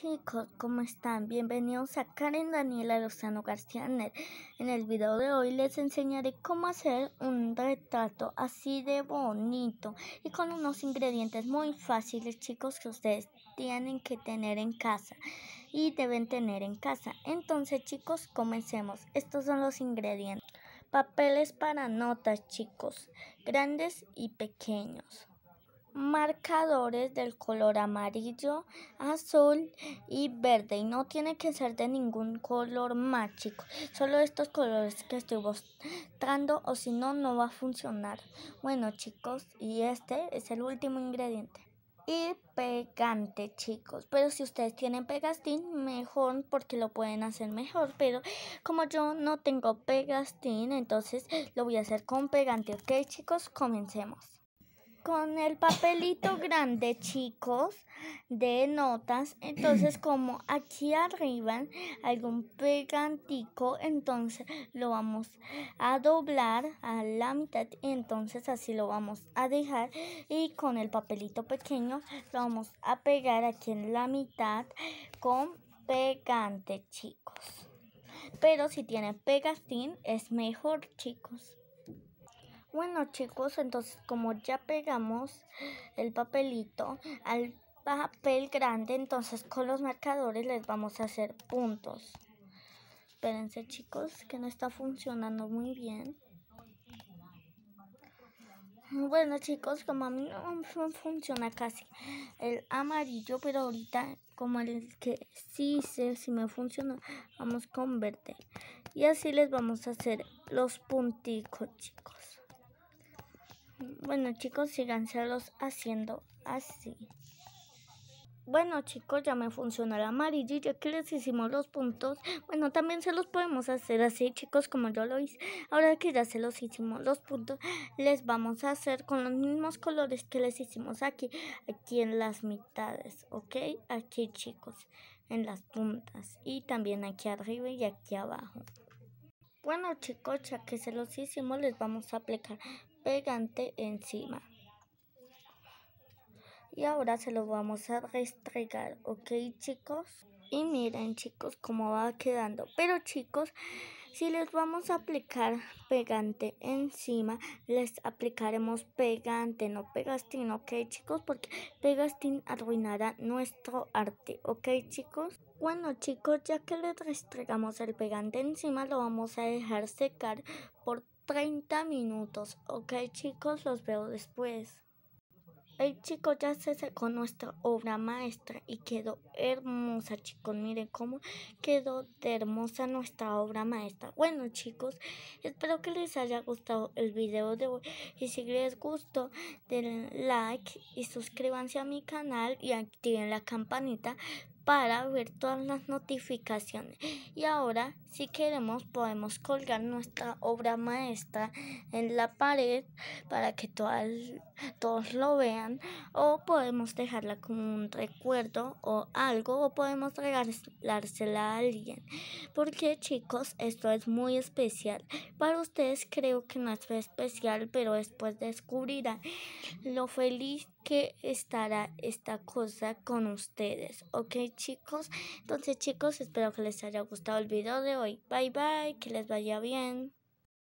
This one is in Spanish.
chicos, ¿cómo están? Bienvenidos a Karen Daniela Lozano García En el video de hoy les enseñaré cómo hacer un retrato así de bonito y con unos ingredientes muy fáciles chicos que ustedes tienen que tener en casa y deben tener en casa. Entonces chicos, comencemos. Estos son los ingredientes. Papeles para notas chicos, grandes y pequeños marcadores del color amarillo, azul y verde y no tiene que ser de ningún color más chicos solo estos colores que estoy mostrando o si no no va a funcionar bueno chicos y este es el último ingrediente y pegante chicos pero si ustedes tienen pegastín mejor porque lo pueden hacer mejor pero como yo no tengo pegastín entonces lo voy a hacer con pegante ok chicos comencemos con el papelito grande, chicos, de notas. Entonces, como aquí arriba algún pegantico, entonces lo vamos a doblar a la mitad. Y entonces así lo vamos a dejar. Y con el papelito pequeño lo vamos a pegar aquí en la mitad con pegante, chicos. Pero si tiene pegatín es mejor, chicos. Bueno chicos, entonces como ya pegamos el papelito al papel grande, entonces con los marcadores les vamos a hacer puntos. Espérense chicos, que no está funcionando muy bien. Bueno chicos, como a mí no funciona casi el amarillo, pero ahorita como el que sí sé si me funciona, vamos con verde. Y así les vamos a hacer los punticos chicos. Bueno chicos, los haciendo así. Bueno chicos, ya me funcionó la ya que les hicimos los puntos. Bueno, también se los podemos hacer así chicos, como yo lo hice. Ahora que ya se los hicimos los puntos, les vamos a hacer con los mismos colores que les hicimos aquí. Aquí en las mitades, ¿ok? Aquí chicos, en las puntas. Y también aquí arriba y aquí abajo. Bueno chicos, ya que se los hicimos, les vamos a aplicar pegante encima. Y ahora se lo vamos a restregar, ¿ok chicos? Y miren chicos cómo va quedando. Pero chicos, si les vamos a aplicar pegante encima, les aplicaremos pegante, no pegastín, ¿ok chicos? Porque pegastín arruinará nuestro arte, ¿ok chicos? Bueno chicos, ya que les restregamos el pegante encima, lo vamos a dejar secar por 30 minutos. Ok chicos, los veo después. El chico ya se secó nuestra obra maestra y quedó hermosa, chicos. Miren cómo quedó hermosa nuestra obra maestra. Bueno, chicos, espero que les haya gustado el video de hoy. Y si les gustó, den like y suscríbanse a mi canal y activen la campanita para ver todas las notificaciones. Y ahora, si queremos, podemos colgar nuestra obra maestra en la pared para que todos lo vean. O podemos dejarla como un recuerdo o algo. O podemos regalársela a alguien. Porque chicos, esto es muy especial. Para ustedes creo que no es especial, pero después descubrirán lo feliz que estará esta cosa con ustedes. ¿Ok chicos? Entonces chicos, espero que les haya gustado el video de hoy. Bye bye, que les vaya bien.